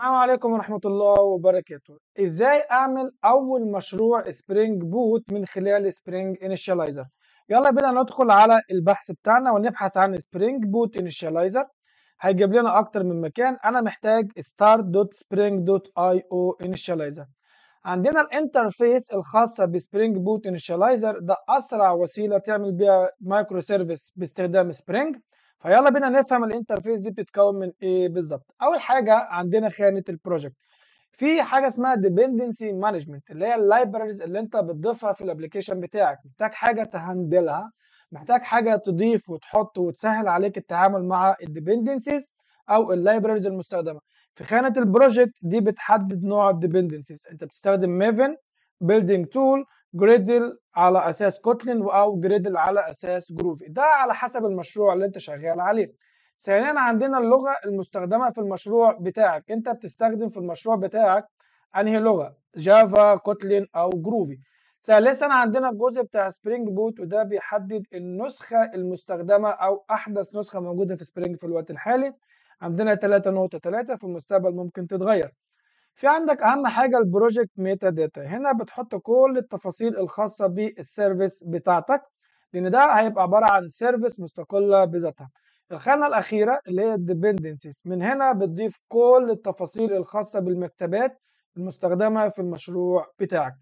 السلام عليكم ورحمة الله وبركاته ازاي اعمل اول مشروع سبرينج بوت من خلال سبرينج انيشاليزر يلا بينا ندخل على البحث بتاعنا ونبحث عن سبرينج بوت انيشاليزر هيجيب لنا اكتر من مكان انا محتاج start.spring.io initializer عندنا الانترفيس الخاصة بسبرينج بوت انيشاليزر ده اسرع وسيلة تعمل بيها مايكرو سيرفيس باستخدام سبرينج فيلا بينا نفهم الانترفيس دي بتتكون من ايه بالظبط اول حاجه عندنا خانه البروجكت في حاجه اسمها ديبندنسي مانجمنت اللي هي اللايبرز اللي انت بتضيفها في الابلكيشن بتاعك محتاج حاجه تهندلها محتاج حاجه تضيف وتحط وتسهل عليك التعامل مع الديبندنسيز او اللايبرز المستخدمه في خانه البروجكت دي بتحدد نوع الديبندنسيز انت بتستخدم ميفن بيلدينج تول جريدل على اساس كوتلين او جريدل على اساس جروفي ده على حسب المشروع اللي انت شغال عليه ثانيا عندنا اللغه المستخدمه في المشروع بتاعك انت بتستخدم في المشروع بتاعك انهي لغه جافا كوتلين او جروفي ثالثا عندنا الجزء بتاع سبرينج بوت وده بيحدد النسخه المستخدمه او احدث نسخه موجوده في سبرينج في الوقت الحالي عندنا 3.3 في المستقبل ممكن تتغير في عندك اهم حاجه البروجكت ميتا داتا هنا بتحط كل التفاصيل الخاصه بالسيرفيس بتاعتك لان ده هيبقى عباره عن سيرفيس مستقله بذاتها الخانه الاخيره اللي هي الديبندنسيز من هنا بتضيف كل التفاصيل الخاصه بالمكتبات المستخدمه في المشروع بتاعك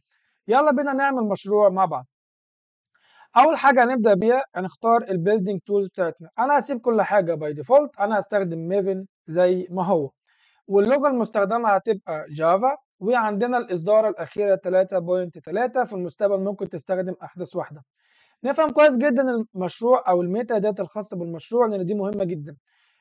يلا بينا نعمل مشروع مع بعض اول حاجه هنبدا بيها هنختار البيلدينج تولز بتاعتنا انا هسيب كل حاجه باي ديفولت انا هستخدم ميفن زي ما هو واللغه المستخدمه هتبقى جافا وعندنا الاصدار الاخيره 3.3 في المستقبل ممكن تستخدم احدث واحده نفهم كويس جدا المشروع او الميتا داتا الخاصه بالمشروع لان دي مهمه جدا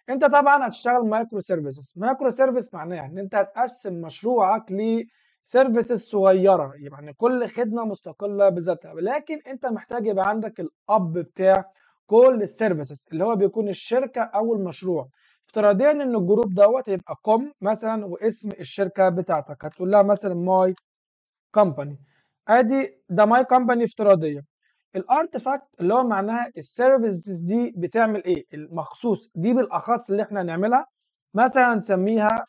انت طبعا هتشتغل مايكرو سيرفيسز مايكرو سيرفيس معناها ان انت هتقسم مشروعك ل سيرفيسز صغيره يعني كل خدمه مستقله بذاتها ولكن انت محتاج يبقى عندك الاب بتاع كل السيرفيسز اللي هو بيكون الشركه او المشروع افتراضيا ان الجروب دوت هيبقى كوم مثلا واسم الشركه بتاعتك هتقول لها مثلا ماي كومباني ادي ده ماي كومباني افتراضيا الارتفاكت اللي هو معناها السيرفيسز دي بتعمل ايه المخصوص دي بالاخص اللي احنا هنعملها مثلا نسميها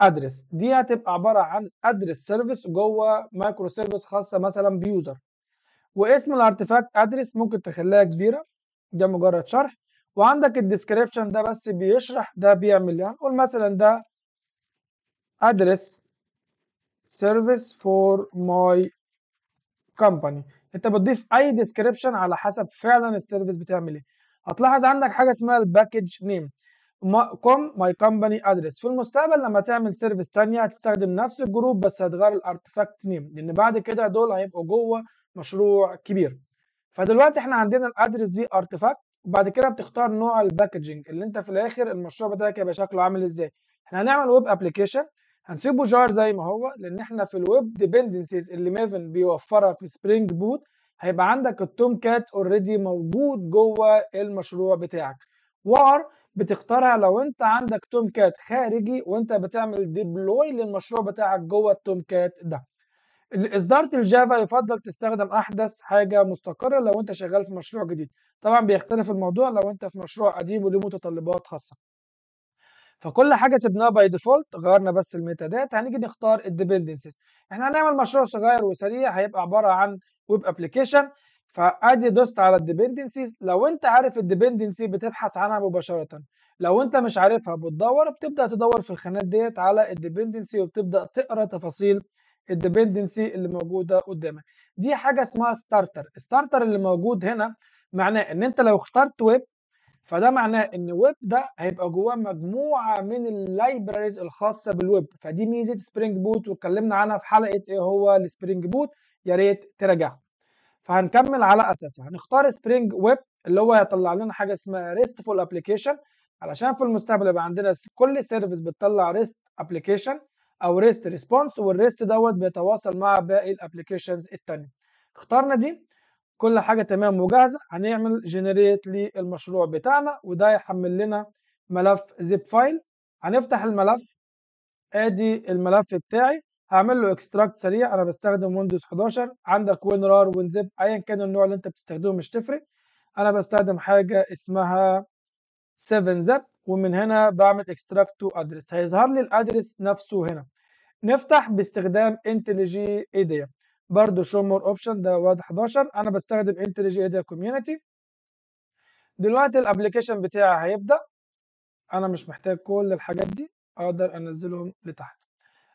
ادرس دي هتبقى عباره عن ادرس سيرفيس جوه مايكرو سيرفيس خاصه مثلا بيوزر واسم الارتفاكت ادرس ممكن تخليها كبيره ده مجرد شرح وعندك الديسكريبشن ده بس بيشرح ده بيعمل ايه هنقول مثلا ده ادرس سيرفيس فور ماي كومباني انت بتضيف اي ديسكريبشن على حسب فعلا السيرفيس بتعمل ايه هتلاحظ عندك حاجه اسمها الباكج نيم كوم ماي كومباني ادرس في المستقبل لما تعمل سيرفيس ثانيه هتستخدم نفس الجروب بس هتغير الارتفاكت نيم لان بعد كده دول هيبقوا جوه مشروع كبير فدلوقتي احنا عندنا الادرس دي ارتفاكت وبعد كده بتختار نوع الباكجنج اللي انت في الاخر المشروع بتاعك هيبقى شكله عامل ازاي احنا هنعمل ويب ابلكيشن هنسيبه جار زي ما هو لان احنا في الويب ديبندنسيز اللي ميفن بيوفرها في سبرينج بوت هيبقى عندك التوم كات اوريدي موجود جوه المشروع بتاعك وار بتختارها لو انت عندك توم كات خارجي وانت بتعمل ديبلوي للمشروع بتاعك جوه التوم كات ده إصدارة الجافا يفضل تستخدم أحدث حاجة مستقرة لو أنت شغال في مشروع جديد طبعا بيختلف الموضوع لو أنت في مشروع قديم وله متطلبات خاصة فكل حاجه سيبناها باي ديفولت غيرنا بس الميتا داتا هنيجي نختار الديبندنسز احنا هنعمل مشروع صغير وسريع هيبقى عباره عن ويب ابلكيشن فادي دوست على الديبندنسز لو انت عارف الديبندنسي بتبحث عنها مباشره لو انت مش عارفها بتدور بتبدا تدور في الخانات ديت على الديبندنسي وبتبدا تقرا تفاصيل الديبندنسي اللي موجوده قدامك دي حاجه اسمها ستارتر الستارتر اللي موجود هنا معناه ان انت لو اخترت ويب فده معناه ان ويب ده هيبقى جواه مجموعه من اللايبراريز الخاصه بالويب فدي ميزه سبرينج بوت واتكلمنا عنها في حلقه ايه هو السبرينج بوت يا ريت تراجعها فهنكمل على اساسها هنختار سبرينج ويب اللي هو هيطلع لنا حاجه اسمها ريستفول ابلكيشن علشان في المستقبل يبقى عندنا كل سيرفيس بتطلع ريست ابلكيشن او ريست ريسبونس والريست دوت بيتواصل مع باقي الابلكيشنز الثانيه اخترنا دي كل حاجه تمام وجاهزه هنعمل جنريت للمشروع بتاعنا وده يحمل لنا ملف زيب فايل هنفتح الملف ادي الملف بتاعي هعمل له اكستراكت سريع انا بستخدم ويندوز 11 عندك وين رار وين زيب ايا كان النوع اللي انت بتستخدمه مش تفرق انا بستخدم حاجه اسمها 7 زب ومن هنا بعمل extract to address هيظهر لي الادرس نفسه هنا نفتح باستخدام IntelliJ IDEA برضو show more option ده واد 11 انا بستخدم IntelliJ IDEA community دلوقتي الابلكيشن بتاعي هيبدا انا مش محتاج كل الحاجات دي اقدر انزلهم لتحت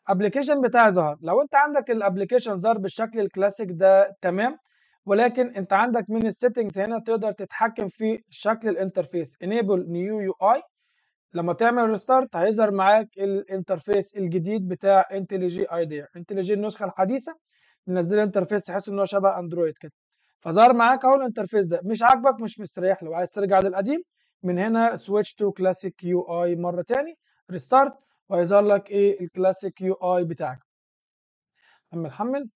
الابلكيشن بتاعي ظهر لو انت عندك الابلكيشن ظهر بالشكل الكلاسيك ده تمام ولكن انت عندك من السيتنجز هنا تقدر تتحكم في شكل الانترفيس enable new UI لما تعمل ريستارت هيظهر معاك الانترفيس الجديد بتاع انتليجي ايديا انتليجي النسخه الحديثه منزل انترفيس تحس ان هو شبه اندرويد كده فظهر معاك اهو الانترفيس ده مش عاجبك مش مستريح لو عايز ترجع للقديم من هنا سويتش تو كلاسيك يو اي مره تاني ريستارت وهيظهر لك ايه الكلاسيك يو اي بتاعك اما حمل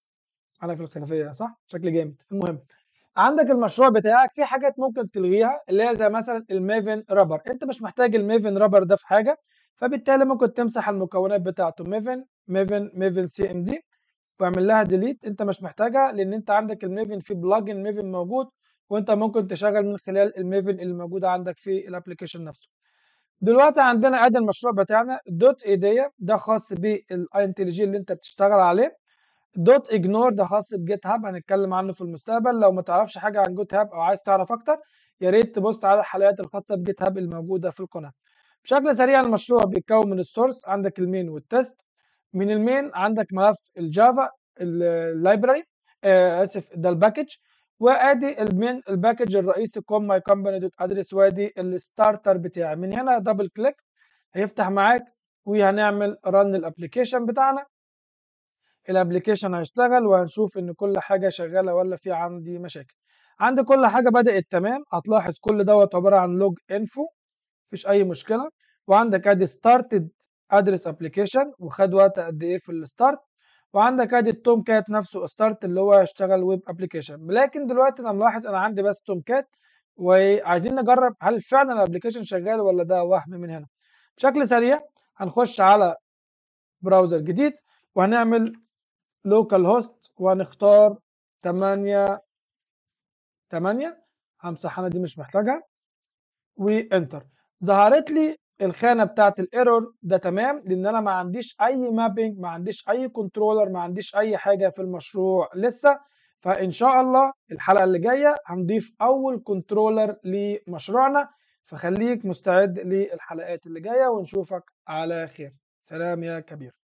انا في الخلفيه صح شكل جامد المهم عندك المشروع بتاعك في حاجات ممكن تلغيها اللي هي زي مثلا الميفن رابر انت مش محتاج الميفن رابر ده في حاجه فبالتالي ممكن تمسح المكونات بتاعته ميفن ميفن ميفن سي ام دي واعمل لها ديليت انت مش محتاجها لان انت عندك الميفن في بلجن ميفن موجود وانت ممكن تشغل من خلال الميفن اللي موجوده عندك في الابلكيشن نفسه دلوقتي عندنا ادي المشروع بتاعنا دوت ايديا ده خاص بالاي اللي انت بتشتغل عليه دوت اجنور ده خاص بجيت هاب هنتكلم عنه في المستقبل لو ما تعرفش حاجه عن جيت هاب او عايز تعرف اكتر يا ريت تبص على الحلقات الخاصه بجيت هاب الموجوده في القناه بشكل سريع المشروع بيتكون من السورس عندك المين والتست من المين عندك ملف الجافا اللايبراري آه اسف ده الباكج وادي المين الباكج الرئيسي كوم ماي كومباني دوت ادريس وادي الستارتر بتاعي من هنا دبل كليك هيفتح معاك وهنعمل رن الابلكيشن بتاعنا الابلكيشن هيشتغل وهنشوف ان كل حاجه شغاله ولا في عندي مشاكل عندي كل حاجه بدات تمام هتلاحظ كل دوت عباره عن لوج انفو مفيش اي مشكله وعندك ادي ستارتد ادرس ابلكيشن وخد وقت قد ايه في الستارت وعندك ادي التوم كات نفسه ستارت اللي هو هيشتغل ويب ابلكيشن لكن دلوقتي انا ملاحظ انا عندي بس توم كات وعايزين نجرب هل فعلا الابلكيشن شغال ولا ده وهم من هنا بشكل سريع هنخش على براوزر جديد وهنعمل لوكال هوست وهنختار 8 8 همسح انا دي مش محتاجها وانتر ظهرت لي الخانه بتاعت الايرور ده تمام لان انا ما عنديش اي مابينج ما عنديش اي كنترولر ما عنديش اي حاجه في المشروع لسه فان شاء الله الحلقه اللي جايه هنضيف اول كنترولر لمشروعنا فخليك مستعد للحلقات اللي جايه ونشوفك على خير سلام يا كبير